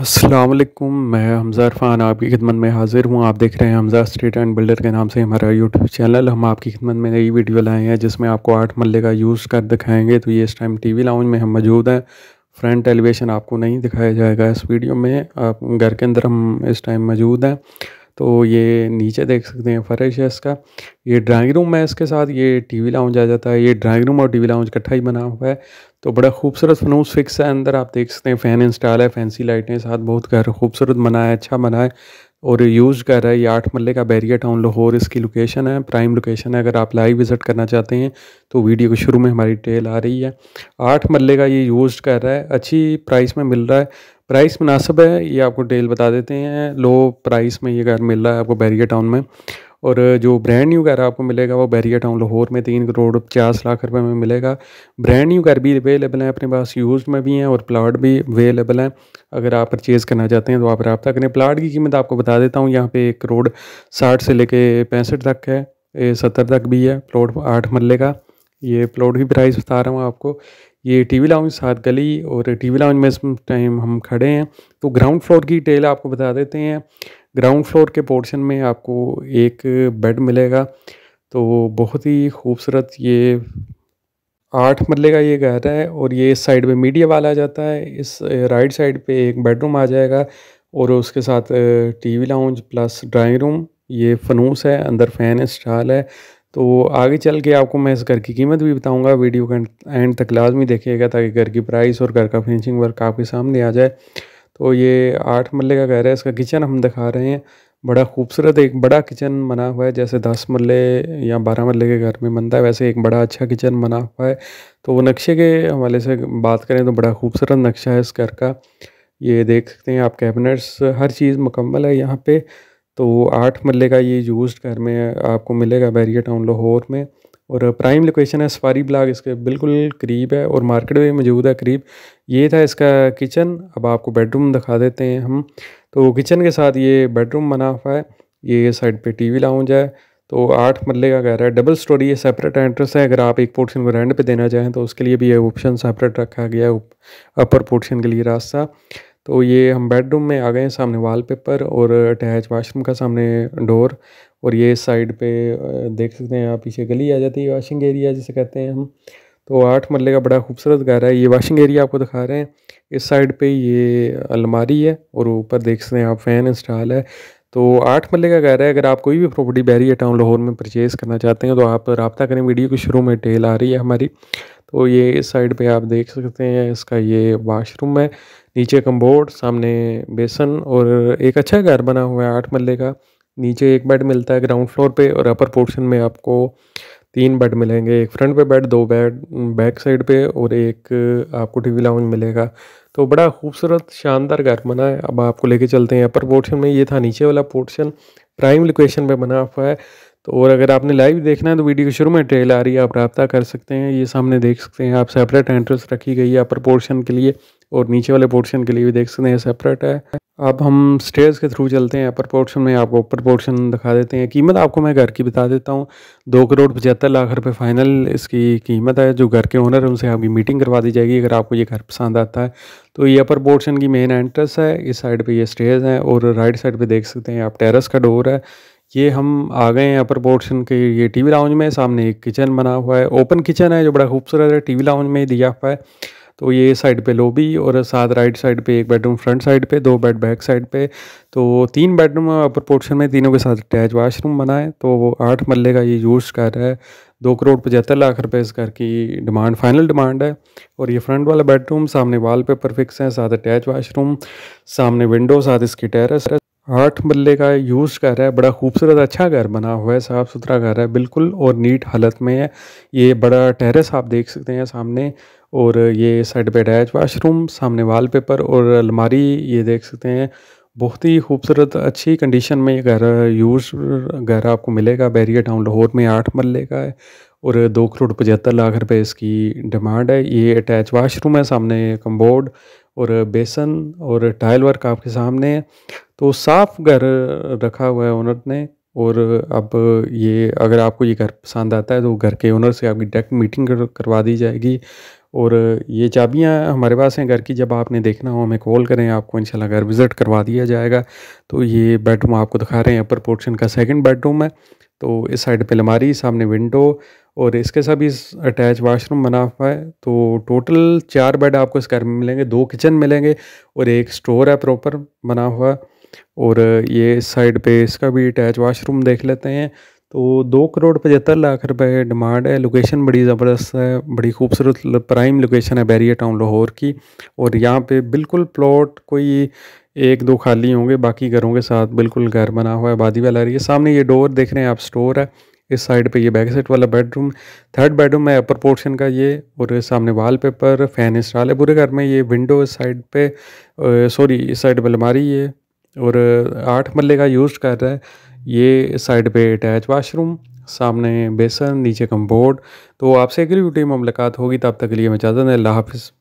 असलकुम मैं हमज़ा इरफान आपकी खिदमत में हाज़िर हूँ आप देख रहे हैं हमज़ा स्ट्रीट एंड बिल्डर के नाम से हमारा यूट्यूब चैनल हम आपकी खिदमत में नई वीडियो लाए हैं जिसमें आपको आठ मल्ले का यूज़ कर दिखाएंगे तो ये इस टाइम टीवी लाउंज में हम मौजूद हैं फ्रंट एलिवेशन आपको नहीं दिखाया जाएगा इस वीडियो में आप घर के अंदर हम इस टाइम मौजूद हैं तो ये नीचे देख सकते हैं फर्श है इसका ये ड्राइंग रूम है इसके साथ ये टीवी लाउंज आ जाता है ये ड्राइंग रूम और टीवी लाउंज इकट्ठा ही बना हुआ है तो बड़ा खूबसूरत फनूस फिक्स है अंदर आप देख सकते हैं फ़ैन इंस्टॉल है फैंसी लाइटें साथ बहुत घर खूबसूरत बना है अच्छा बना है और यूज कर रहा है ये आठ मल्ले का बैरिया टाउन लाहौर इसकी लोकेशन है प्राइम लोकेशन है अगर आप लाइव विज़िट करना चाहते हैं तो वीडियो के शुरू में हमारी डिटेल आ रही है आठ मल्ले का ये यूज कर रहा है अच्छी प्राइस में मिल रहा है प्राइस मुनासब है ये आपको डिटेल बता देते हैं लो प्राइस में ये घर मिल रहा है आपको बैरिया टाउन में और जो ब्रांड न्यू घर आपको मिलेगा वो बैरिया टाउन लाहौर में तीन करोड़ पचास लाख रुपए में मिलेगा ब्रांड न्यू घर भी अवेलेबल है अपने पास यूज में भी हैं और प्लाट भी अवेलेबल हैं अगर आप परचेज़ करना चाहते हैं तो आप रहा करें प्लाट की कीमत आपको बता देता हूँ यहाँ पे एक करोड़ साठ से लेके पैंसठ तक है सत्तर तक भी है प्लॉट आठ मरले का ये प्लॉट की प्राइस बता रहा हूँ आपको ये टीवी लाउंज सात गली और टीवी लाउंज में इस टाइम हम खड़े हैं तो ग्राउंड फ्लोर की डिटेल आपको बता देते हैं ग्राउंड फ्लोर के पोर्शन में आपको एक बेड मिलेगा तो बहुत ही खूबसूरत ये आठ मरले का ये घर है और ये इस साइड पे मीडिया वाला आ जाता है इस राइट साइड पे एक बेडरूम आ जाएगा और उसके साथ TV lounge plus drawing room ये फनूस है अंदर फैन इंस्टॉल है तो आगे चल के आपको मैं इस घर की कीमत भी बताऊंगा वीडियो का एंड तक लाजमी देखिएगा ताकि घर की प्राइस और घर का फिनिशिंग वर्क आपके सामने आ जाए तो ये आठ मल्ले का घर है इसका किचन हम दिखा रहे हैं बड़ा खूबसूरत एक बड़ा किचन बना हुआ है जैसे दस मल्ले या बारह मल्ले के घर में बनता है वैसे एक बड़ा अच्छा किचन बना हुआ है तो वो नक्शे के हवाले से बात करें तो बड़ा खूबसूरत नक्शा है इस घर का ये देख सकते हैं आप कैबिनेट्स हर चीज़ मुकम्मल है यहाँ पर तो आठ मल्ले का ये यूज्ड घर में आपको मिलेगा बैरिया टाउन लाहौर में और प्राइम लोकेशन है सफारी ब्लाक इसके बिल्कुल करीब है और मार्केट में मौजूद है करीब ये था इसका किचन अब आपको बेडरूम दिखा देते हैं हम तो किचन के साथ ये बेडरूम बना हुआ है ये साइड पे टीवी लाउंज है तो आठ मरले का घर है डबल स्टोरी ये सेपरेट एंट्रेंस है अगर आप एक पोर्शन को रेंट पे देना चाहें तो उसके लिए भी ये ऑप्शन सेपरेट रखा गया है अपर पोर्शन के लिए रास्ता तो ये हम बेडरूम में आ गए सामने सामने वॉलपेपर और अटैच वाशरूम का सामने डोर और ये साइड पे देख सकते हैं आप पीछे गली आ जाती है वाशिंग एरिया जिसे कहते हैं हम तो आठ मरले का बड़ा खूबसूरत घर है ये वाशिंग एरिया आपको दिखा रहे हैं इस साइड पे ये अलमारी है और ऊपर देख सकते हैं आप फ़ैन इंस्टॉल है तो आठ मरले का घर है अगर आप कोई भी प्रॉपर्टी बैरिया टाउन लाहौर में परचेज़ करना चाहते हैं तो आप रबता करें वीडियो की शुरू में टेल आ रही है हमारी तो ये इस साइड पे आप देख सकते हैं इसका ये वाशरूम है नीचे कम्बोर्ड सामने बेसन और एक अच्छा घर बना हुआ है आठ मल्ले का नीचे एक बेड मिलता है ग्राउंड फ्लोर पे और अपर पोर्शन में आपको तीन बेड मिलेंगे एक फ्रंट पे बेड दो बेड बैक साइड पे और एक आपको टीवी लाउंज मिलेगा तो बड़ा खूबसूरत शानदार घर बना है अब आपको लेके चलते हैं अपर पोर्शन में ये था नीचे वाला पोर्शन प्राइम लोकेशन पे बना हुआ है तो और अगर आपने लाइव देखना है तो वीडियो के शुरू में ट्रेल आ रही है आप रबता कर सकते हैं ये सामने देख सकते हैं आप सेपरेट एंट्रेंस रखी गई है अपर पोर्शन के लिए और नीचे वाले पोर्शन के लिए भी देख सकते हैं सेपरेट है अब हम स्टेयर्स के थ्रू चलते हैं अपर पोर्शन में आपको अपर पोर्शन दिखा देते हैं कीमत आपको मैं घर की बता देता हूँ दो करोड़ पचहत्तर लाख रुपए फाइनल इसकी कीमत है जो घर के ओनर हैं उनसे आपकी मीटिंग करवा दी जाएगी अगर आपको ये घर पसंद आता है तो ये अपर पोर्शन की मेन एंट्रेंस है इस साइड पर ये स्टेयर्स हैं और राइट साइड पर देख सकते हैं आप टेरस का डोर है ये हम आ गए हैं अपर पोर्शन के ये टीवी लाउंज में सामने एक किचन बना हुआ है ओपन किचन है जो बड़ा खूबसूरत है टीवी लाउंज में दिया हुआ है तो ये साइड पे लोबी और साथ राइट साइड पे एक बेडरूम फ्रंट साइड पे दो बेड बैक साइड पे तो तीन बेडरूम अपर पोर्शन में तीनों के साथ अटैच वाशरूम बना है तो वो आठ मल्ले का ये यूज़ कर रहा है दो करोड़ पचहत्तर लाख रुपए इस घर की डिमांड फाइनल डिमांड है और ये फ्रंट वाला बेडरूम सामने वाल पेपर फिक्स है साथ अटैच वाशरूम सामने विंडो साथ इसकी है आठ मल्ले का यूज़ कर रहा है बड़ा खूबसूरत अच्छा घर बना हुआ है साफ़ सुथरा घर है बिल्कुल और नीट हालत में है ये बड़ा टेरेस आप देख सकते हैं सामने और ये साइड पे अटैच वाशरूम सामने वॉलपेपर और अलमारी ये देख सकते हैं बहुत ही खूबसूरत अच्छी कंडीशन में ये घर यूज़ घर आपको मिलेगा बैरियर टाउन लाहौर में आठ मल्ले का है और दो करोड़ पचहत्तर लाख रुपये इसकी डिमांड है ये अटैच वाशरूम है सामने कम्बोर्ड और बेसन और टाइल वर्क आपके सामने है तो साफ घर रखा हुआ है ओनर ने और अब ये अगर आपको ये घर पसंद आता है तो घर के ओनर से आपकी डायरेक्ट मीटिंग कर, करवा दी जाएगी और ये चाबियाँ हमारे पास हैं घर की जब आपने देखना हो हमें कॉल करें आपको इंशाल्लाह घर विज़िट करवा दिया जाएगा तो ये बेडरूम आपको दिखा रहे हैं अपर पोर्शन का सेकंड बेडरूम है तो इस साइड पे अलमारी सामने विंडो और इसके साथ भी अटैच वाशरूम बना हुआ है तो टोटल चार बेड आपको इस घर में मिलेंगे दो किचन मिलेंगे और एक स्टोर है प्रॉपर बना हुआ और ये साइड पे इसका भी अटैच वाशरूम देख लेते हैं तो दो करोड़ पचहत्तर लाख रुपए डिमांड है लोकेशन बड़ी ज़बरदस्त है बड़ी खूबसूरत प्राइम लोकेशन है बैरिया टाउन लाहौर की और यहाँ पे बिल्कुल प्लॉट कोई एक दो खाली होंगे बाकी घरों के साथ बिल्कुल घर बना हुआ है आबादी वाला है सामने ये डोर देख रहे हैं आप स्टोर है इस साइड पे ये बैक साइड वाला बेडरूम थर्ड बेडरूम है अपर पोर्शन का ये और सामने वाल पेपर फैन इंस्टॉल है पूरे घर में ये विंडो इस साइड पे सॉरी इस साइड पर अलमारी है और आठ मल्ले का यूज़ कर रहा है ये साइड पे अटैच वाशरूम सामने बेसन नीचे कम्बोर्ड तो आपसे अगली वीडियो में मुलाकात होगी तब तक के लिए मैं चाहता हूँ अल्लाह हाफिज़